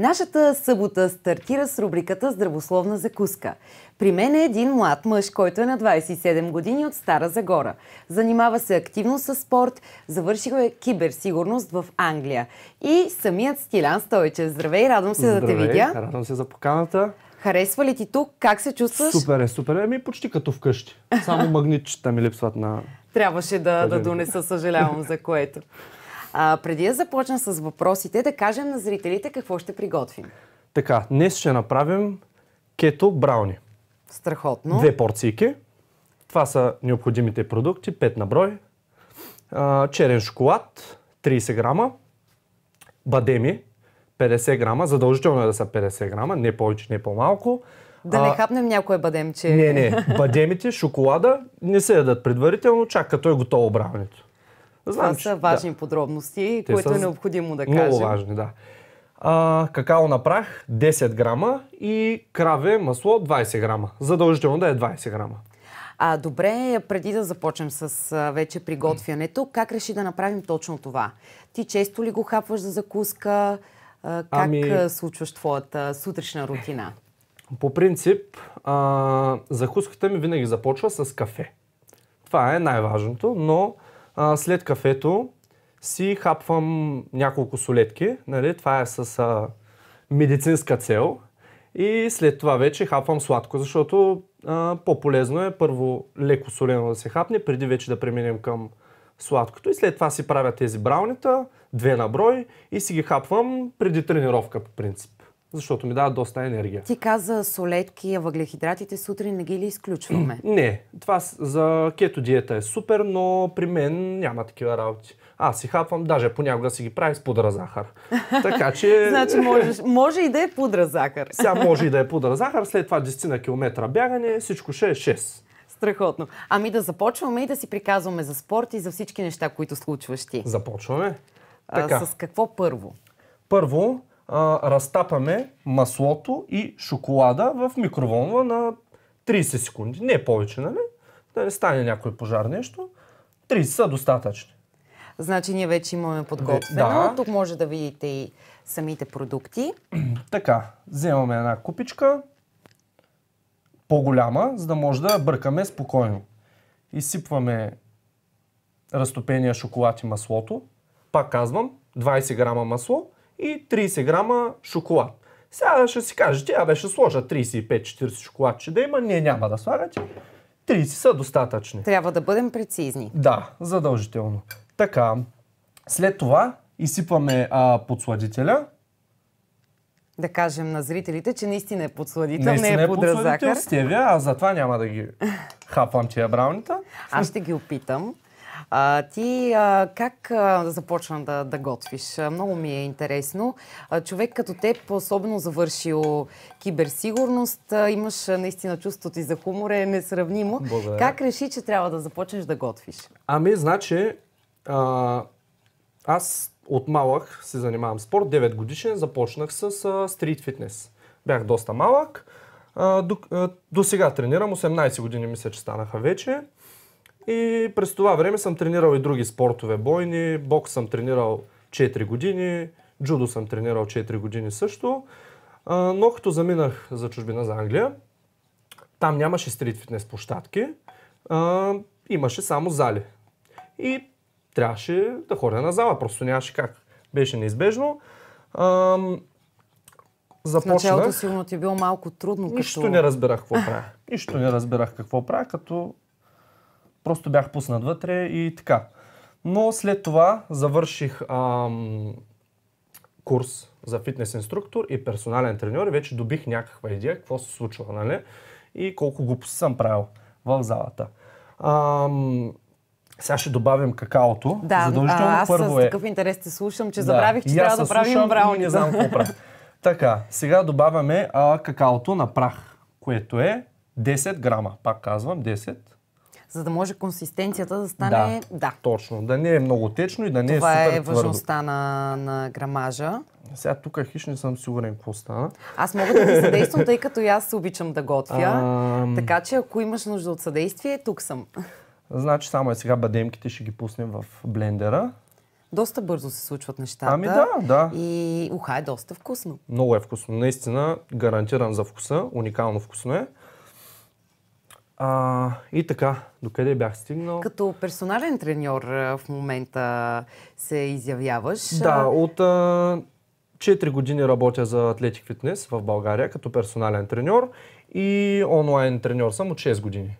Нашата събота стартира с рубриката Здравословна закуска. При мен е един млад мъж, който е на 27 години от Стара Загора. Занимава се активно с спорт, завършил е киберсигурност в Англия. И самият Стилян Стойчев. Здравей, радвам се Здравей, да те видя. радвам се за поканата. Харесва ли ти тук? Как се чувстваш? Супер е, супер е. Ми почти като вкъщи. Само магнитчета ми липсват на... Трябваше да, да донеса, съжалявам за което. А, преди да започна с въпросите, да кажем на зрителите какво ще приготвим. Така, днес ще направим кето брауни. Страхотно. Две порциики. Това са необходимите продукти, 5 на брой. А, черен шоколад, 30 грама. Бадеми, 50 грама. Задължително е да са 50 грама, не повече, не по-малко. Да не хапнем някое бадемче. Не, не. Бадемите, шоколада не се ядат предварително, чак като е готово брането. Знам, Това са важни да. подробности, Те които е необходимо да кажем. Много важни, да. А, какао на прах 10 грама и краве масло 20 грама. Задължително да е 20 грама. А, добре, преди да започнем с а, вече приготвянето, как реши да направим точно това? Ти често ли го хапваш за закуска? А, как ами... случваш твоята сутрешна рутина? По принцип, а, закуската ми винаги започва с кафе. Това е най-важното, но а, след кафето си хапвам няколко солетки. Нали? Това е с а, медицинска цел. И след това вече хапвам сладко, защото а, по-полезно е първо леко солено да се хапне, преди вече да преминем към сладкото. И след това си правя тези браунита, две на брой и си ги хапвам преди тренировка по принцип защото ми дава доста енергия. Ти каза солетки, а въглехидратите сутрин не ги ли изключваме? не, това за кето диета е супер, но при мен няма такива работи. Аз си хапвам, даже понякога си ги правя с пудра захар. Така че... значи можеш, може и да е пудра захар. Сега може и да е пудра захар, след това 10 на километра бягане, всичко ще е 6. Страхотно. Ами да започваме и да си приказваме за спорт и за всички неща, които случваш ти. Започваме. Така. А, с какво първо? Първо, а, разтапаме маслото и шоколада в микроволна на 30 секунди. Не повече, нали? Да не стане някой пожар нещо. 30 са достатъчни. Значи ние вече имаме подготвено. Да. Тук може да видите и самите продукти. Така, вземаме една купичка, по-голяма, за да може да бъркаме спокойно. Изсипваме разтопения шоколад и маслото. Пак казвам, 20 грама масло и 30 грама шоколад. Сега ще си кажете, абе ще сложа 35-40 шоколадче да има, ние няма да слагате. 30 са достатъчни. Трябва да бъдем прецизни. Да, задължително. Така, след това изсипваме а, подсладителя. Да кажем на зрителите, че наистина е подсладител, наистина не е, е пудра Наистина е стевия, а затова няма да ги хапвам тия браунита. Аз ще ги опитам. А, ти а, как а, започна да, да готвиш? Много ми е интересно. А, човек като теб, особено завършил киберсигурност, а, имаш наистина чувството ти за хумор е несравнимо. Благодаря. Как реши, че трябва да започнеш да готвиш? Ами, значи, а, аз от малък се занимавам спорт, 9 годишен, започнах с стрит фитнес. Бях доста малък. А, до, а, до сега тренирам, 18 години мисля, че станаха вече. И през това време съм тренирал и други спортове бойни. Бокс съм тренирал 4 години, джудо съм тренирал 4 години също. Но като заминах за чужбина за Англия, там нямаше стрит фитнес площадки, имаше само зали. И трябваше да ходя на зала, просто нямаше как. Беше неизбежно. Започнах. В началото сигурно ти е било малко трудно. Нищо като... не разбирах какво правя. Нищо не разбирах какво правя, като Просто бях пуснат вътре и така. Но след това завърших ам, курс за фитнес инструктор и персонален треньор и вече добих някаква идея какво се случва, нали? И колко глупости съм правил в залата. Ам, сега ще добавим какаото. Да, Задължително а, аз първо с е. такъв интерес те слушам, че да, забравих, че трябва да правим брауни. Не знам какво правя. така, сега добавяме а, какаото на прах, което е 10 грама. Пак казвам, 10 за да може консистенцията да стане... Да, да. точно. Да не е много течно и да не е Това е супер Това е важността на, на грамажа. Сега тук хищ не съм сигурен какво стана. Аз мога да ти съдействам, тъй като и аз обичам да готвя. А... Така че ако имаш нужда от съдействие, тук съм. Значи само и е сега бадемките ще ги пуснем в блендера. Доста бързо се случват нещата. Ами да, да. И уха е доста вкусно. Много е вкусно. Наистина гарантиран за вкуса. Уникално вкусно е. А, и така, докъде бях стигнал? Като персонален треньор в момента се изявяваш. Да, от а, 4 години работя за Атлетик Фитнес в България като персонален треньор и онлайн треньор съм от 6 години.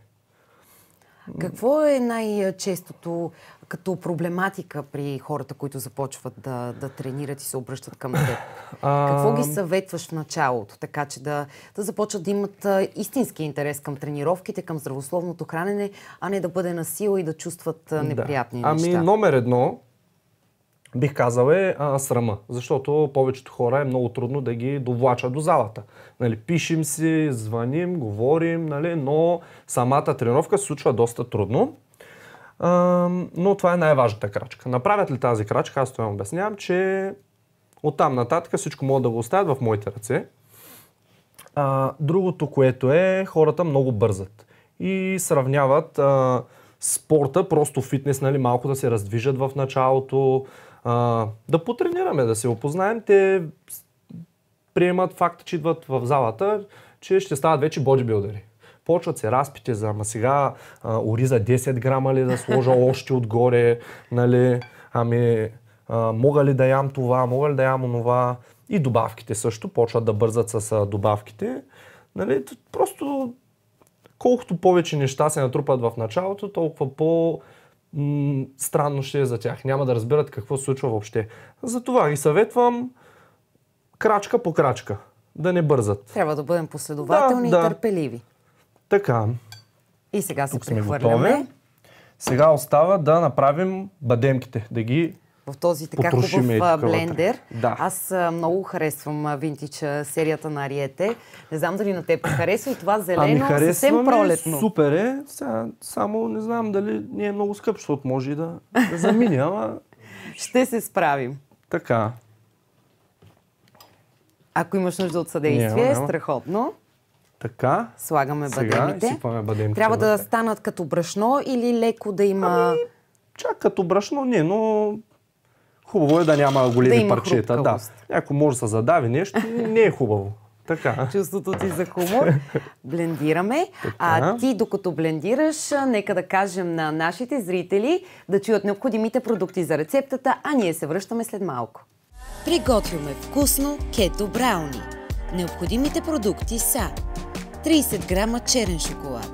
Какво е най-честото като проблематика при хората, които започват да, да тренират и се обръщат към теб? Какво ги съветваш в началото, така че да, да започват да имат истински интерес към тренировките, към здравословното хранене, а не да бъде сила и да чувстват неприятни да. Ами, неща? Ами, номер едно, бих казал е а, срама, защото повечето хора е много трудно да ги довлача до залата. Нали, пишем си, звъним, говорим, нали, но самата тренировка се случва доста трудно. А, но това е най-важната крачка. Направят ли тази крачка, аз това им обяснявам, че оттам нататък всичко могат да го оставят в моите ръце. А, другото, което е, хората много бързат и сравняват а, спорта, просто фитнес, нали, малко да се раздвижат в началото, а, да потренираме, да се опознаем. Те приемат факта, че идват в залата, че ще стават вече бодибилдери. Почват се разпите за, ама сега а, ориза 10 грама ли да сложа още отгоре, нали, ами а, мога ли да ям това, мога ли да ям онова. И добавките също, почват да бързат с а, добавките. Нали, просто колкото повече неща се натрупат в началото, толкова по- м- странно ще е за тях. Няма да разбират какво се случва въобще. Затова ги съветвам крачка по крачка. Да не бързат. Трябва да бъдем последователни да, и да. търпеливи. Така. И сега се Тук прехвърляме. Сега остава да направим бадемките, да ги в този така Потрушим хубав е блендер. Да. Аз много харесвам винтича, серията на Ариете. Не знам дали на теб харесва и това ами, зелено ами съвсем пролетно. Супер е. Сега, само не знам дали не е много скъп, защото може и да, да замине, ама... Ще се справим. Така. Ако имаш нужда от съдействие, няма, няма. страхотно. Така. Слагаме бадемите. Сега бадемите. Трябва да станат като брашно или леко да има... Ами, чак като брашно не, но Хубаво е да няма големи да парчета. Да. Ако може да се задави нещо, не е хубаво. Така. Чувството ти за хумор. Блендираме. Така. А ти, докато блендираш, нека да кажем на нашите зрители да чуят необходимите продукти за рецептата, а ние се връщаме след малко. Приготвяме вкусно кето брауни. Необходимите продукти са 30 грама черен шоколад,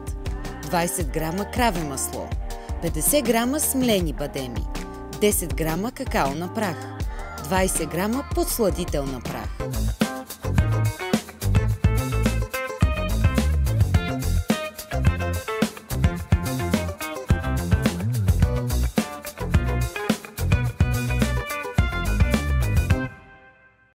20 грама краве масло, 50 грама смлени бадеми, 10 грама какао на прах, 20 грама подсладител на прах.